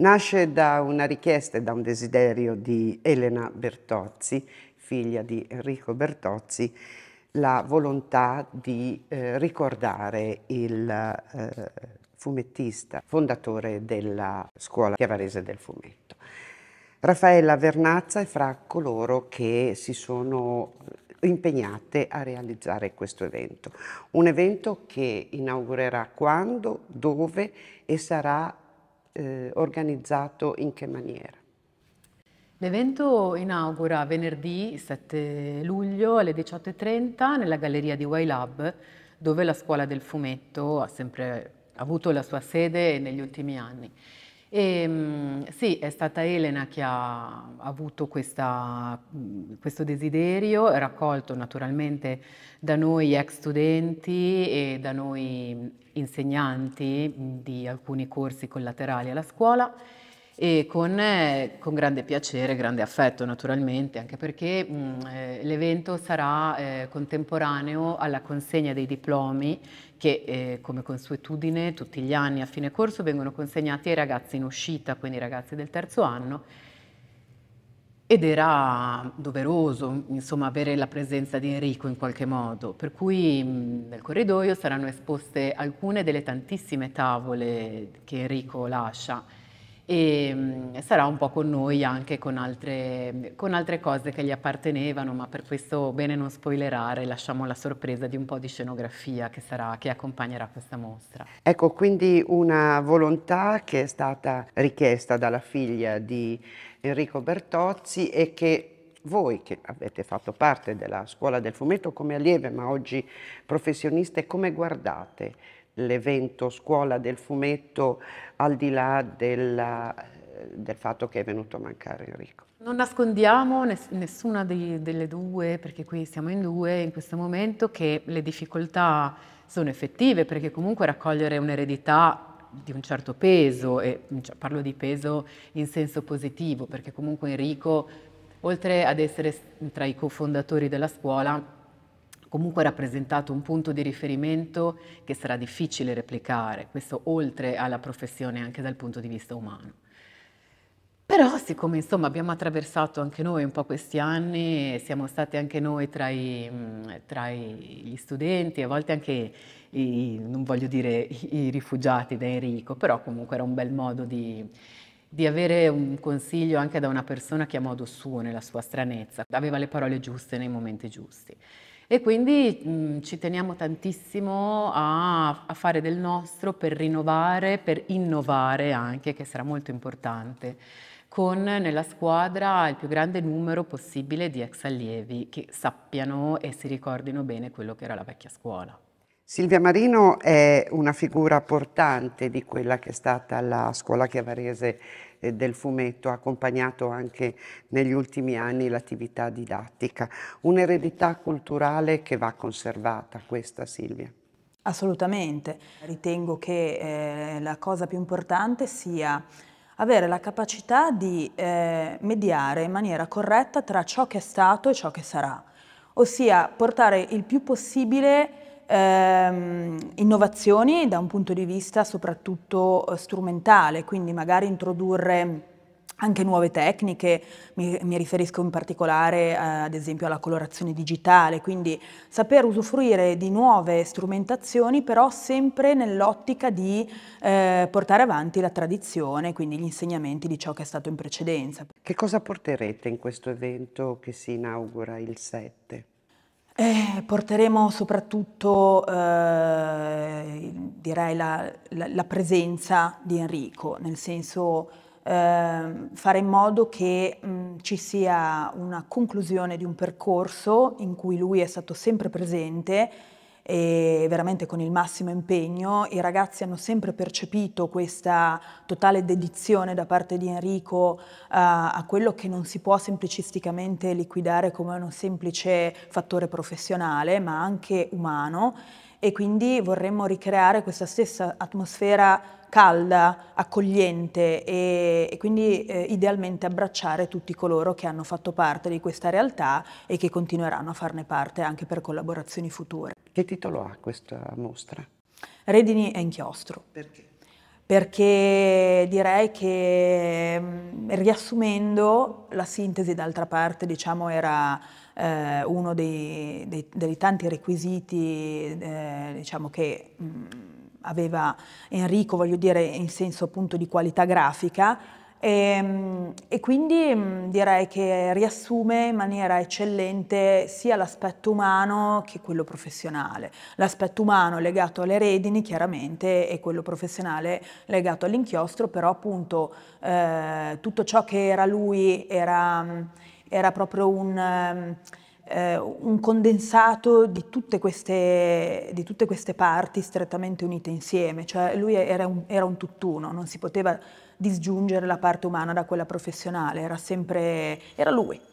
Nasce da una richiesta e da un desiderio di Elena Bertozzi, figlia di Enrico Bertozzi, la volontà di eh, ricordare il eh, fumettista, fondatore della scuola chiavarese del fumetto. Raffaella Vernazza è fra coloro che si sono eh, impegnate a realizzare questo evento. Un evento che inaugurerà quando, dove e sarà eh, organizzato in che maniera. L'evento inaugura venerdì 7 luglio alle 18.30 nella galleria di Y-Lab, dove la scuola del fumetto ha sempre avuto la sua sede negli ultimi anni. E, ehm, sì, è stata Elena che ha avuto questa, questo desiderio, raccolto naturalmente da noi ex studenti e da noi insegnanti di alcuni corsi collaterali alla scuola e con, eh, con grande piacere, grande affetto naturalmente, anche perché mm, eh, l'evento sarà eh, contemporaneo alla consegna dei diplomi che eh, come consuetudine tutti gli anni a fine corso vengono consegnati ai ragazzi in uscita, quindi ai ragazzi del terzo anno ed era doveroso insomma, avere la presenza di Enrico in qualche modo, per cui mm, nel corridoio saranno esposte alcune delle tantissime tavole che Enrico lascia e ehm, sarà un po' con noi anche con altre, con altre, cose che gli appartenevano, ma per questo bene non spoilerare, lasciamo la sorpresa di un po' di scenografia che, sarà, che accompagnerà questa mostra. Ecco, quindi una volontà che è stata richiesta dalla figlia di Enrico Bertozzi e che voi che avete fatto parte della scuola del fumetto come allieve, ma oggi professioniste, come guardate? l'evento Scuola del Fumetto al di là della, del fatto che è venuto a mancare Enrico. Non nascondiamo ness nessuna dei, delle due, perché qui siamo in due in questo momento, che le difficoltà sono effettive, perché comunque raccogliere un'eredità di un certo peso, e cioè, parlo di peso in senso positivo, perché comunque Enrico, oltre ad essere tra i cofondatori della scuola, comunque ha rappresentato un punto di riferimento che sarà difficile replicare, questo oltre alla professione anche dal punto di vista umano. Però siccome insomma, abbiamo attraversato anche noi un po' questi anni, siamo stati anche noi tra, i, tra i, gli studenti, a volte anche, i, non voglio dire i rifugiati da Enrico, però comunque era un bel modo di, di avere un consiglio anche da una persona che a modo suo, nella sua stranezza, aveva le parole giuste nei momenti giusti. E quindi mh, mm, ci teniamo tantissimo a, a, fare del nostro per rinnovare, per innovare anche, che sarà molto importante, con nella squadra il più grande numero possibile di ex allievi che sappiano e si ricordino bene quello che era la vecchia scuola. Silvia Marino è una figura portante di quella che è stata la scuola chiavarese del fumetto ha accompagnato anche negli ultimi anni l'attività didattica. Un'eredità culturale che va conservata questa Silvia. Assolutamente, ritengo che eh, la cosa più importante sia avere la capacità di eh, mediare in maniera corretta tra ciò che è stato e ciò che sarà, ossia portare il più possibile ehm, innovazioni da un punto di vista soprattutto eh, strumentale, quindi magari introdurre anche nuove tecniche, mi, mi riferisco in particolare eh, ad esempio alla colorazione digitale, quindi saper usufruire di nuove strumentazioni però sempre nell'ottica di eh, portare avanti la tradizione, quindi gli insegnamenti di ciò che è stato in precedenza. Che cosa porterete in questo evento che si inaugura il 7? Eh, porteremo soprattutto, eh, direi, la, la, la, presenza di Enrico, nel senso eh, fare in modo che mh, mm, ci sia una conclusione di un percorso in cui lui è stato sempre presente, e veramente con il massimo impegno. I ragazzi hanno sempre percepito questa totale dedizione da parte di Enrico a, eh, a quello che non si può semplicisticamente liquidare come un semplice fattore professionale, ma anche umano e quindi vorremmo ricreare questa stessa atmosfera calda, accogliente e, e quindi eh, idealmente abbracciare tutti coloro che hanno fatto parte di questa realtà e che continueranno a farne parte anche per collaborazioni future. Che titolo ha questa mostra? Redini e inchiostro. Perché? Perché direi che mm, riassumendo la sintesi d'altra parte diciamo era eh, uno dei, dei, dei, tanti requisiti eh, diciamo che mh, mm, aveva Enrico, voglio dire in senso appunto di qualità grafica, e, ehm, e, quindi mm, direi che riassume in maniera eccellente sia l'aspetto umano che quello professionale. L'aspetto umano legato alle redini chiaramente e quello professionale legato all'inchiostro, però appunto eh, tutto ciò che era lui era, mm, era proprio un... Ehm, eh, un condensato di tutte, queste, di tutte, queste, parti strettamente unite insieme, cioè lui era un, era un tutt'uno, non si poteva disgiungere la parte umana da quella professionale, era sempre, era lui,